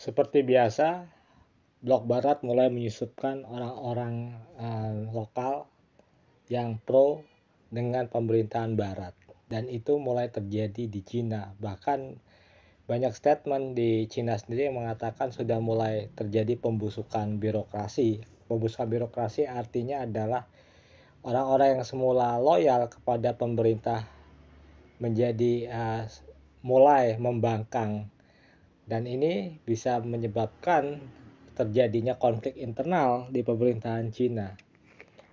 Seperti biasa, Blok Barat mulai menyusupkan orang-orang uh, lokal yang pro dengan pemerintahan Barat. Dan itu mulai terjadi di Cina. Bahkan banyak statement di Cina sendiri yang mengatakan sudah mulai terjadi pembusukan birokrasi. Pembusukan birokrasi artinya adalah orang-orang yang semula loyal kepada pemerintah menjadi uh, mulai membangkang dan ini bisa menyebabkan terjadinya konflik internal di pemerintahan Cina.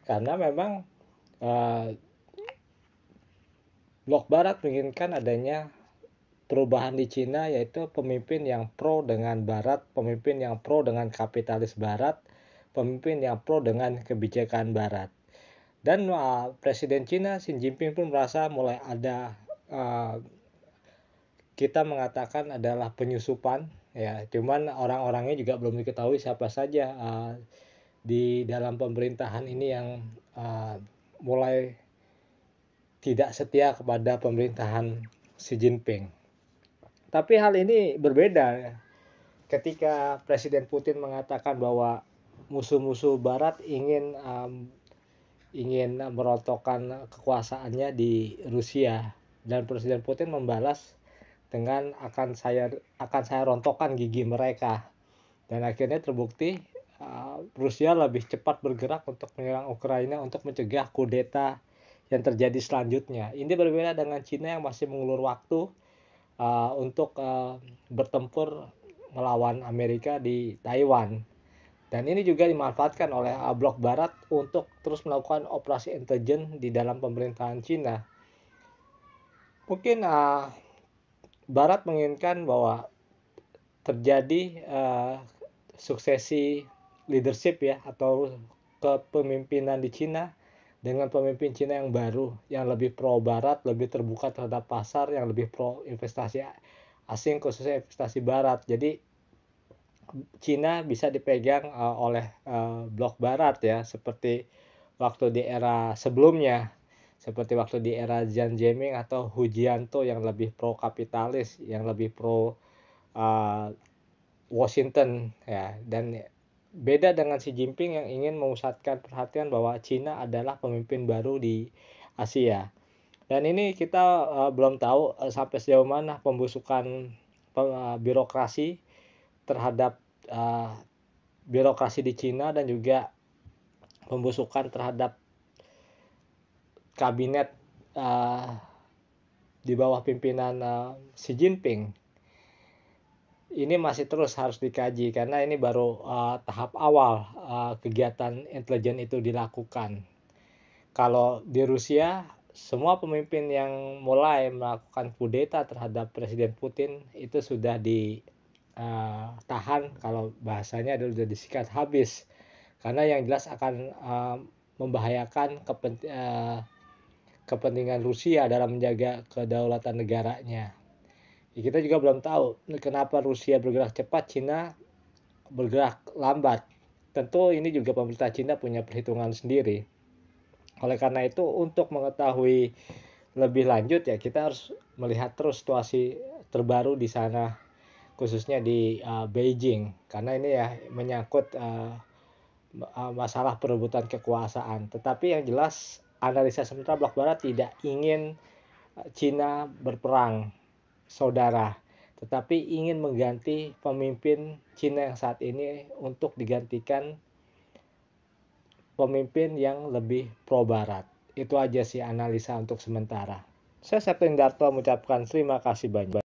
Karena memang uh, eh, Blok Barat menginginkan adanya perubahan di Cina yaitu pemimpin yang pro dengan Barat, pemimpin yang pro dengan kapitalis Barat, pemimpin yang pro dengan kebijakan Barat. Dan uh, Presiden Cina Xi Jinping pun merasa mulai ada uh, kita mengatakan adalah penyusupan ya cuman orang-orangnya juga belum diketahui siapa saja uh, di dalam pemerintahan ini yang uh, mulai tidak setia kepada pemerintahan Xi Jinping. Tapi hal ini berbeda ya. ketika Presiden Putin mengatakan bahwa musuh-musuh Barat ingin um, ingin merontokkan kekuasaannya di Rusia dan Presiden Putin membalas dengan akan saya akan saya rontokkan gigi mereka. Dan akhirnya terbukti uh, Rusia lebih cepat bergerak untuk menyerang Ukraina untuk mencegah kudeta yang terjadi selanjutnya. Ini berbeda dengan Cina yang masih mengulur waktu uh, untuk uh, bertempur melawan Amerika di Taiwan. Dan ini juga dimanfaatkan oleh blok barat untuk terus melakukan operasi intelijen di dalam pemerintahan Cina. Mungkin Barat menginginkan bahwa terjadi uh, suksesi leadership ya atau kepemimpinan di Cina dengan pemimpin Cina yang baru yang lebih pro barat, lebih terbuka terhadap pasar, yang lebih pro investasi asing khususnya investasi barat. Jadi Cina bisa dipegang uh, oleh uh, blok barat ya seperti waktu di era sebelumnya seperti waktu di era Jan Jeming atau Hu Jianto yang lebih pro kapitalis, yang lebih pro uh, Washington ya dan beda dengan Xi Jinping yang ingin memusatkan perhatian bahwa Cina adalah pemimpin baru di Asia. Dan ini kita uh, belum tahu uh, sampai sejauh mana pembusukan uh, birokrasi terhadap uh, birokrasi di Cina dan juga pembusukan terhadap kabinet uh, di bawah pimpinan uh, Xi Jinping ini masih terus harus dikaji karena ini baru uh, tahap awal uh, kegiatan intelijen itu dilakukan. Kalau di Rusia semua pemimpin yang mulai melakukan kudeta terhadap Presiden Putin itu sudah ditahan kalau bahasanya adalah sudah disikat habis karena yang jelas akan uh, membahayakan kepentingan uh, kepentingan Rusia dalam menjaga kedaulatan negaranya. Ya, kita juga belum tahu kenapa Rusia bergerak cepat, Cina bergerak lambat. Tentu ini juga pemerintah Cina punya perhitungan sendiri. Oleh karena itu untuk mengetahui lebih lanjut ya kita harus melihat terus situasi terbaru di sana khususnya di uh, Beijing karena ini ya menyangkut uh, uh masalah perebutan kekuasaan. Tetapi yang jelas analisa sementara Blok Barat tidak ingin eh, Cina berperang, saudara, tetapi ingin mengganti pemimpin Cina yang saat ini untuk digantikan pemimpin yang lebih pro Barat. Itu aja sih analisa untuk sementara. Saya Septin Darto mengucapkan terima kasih banyak.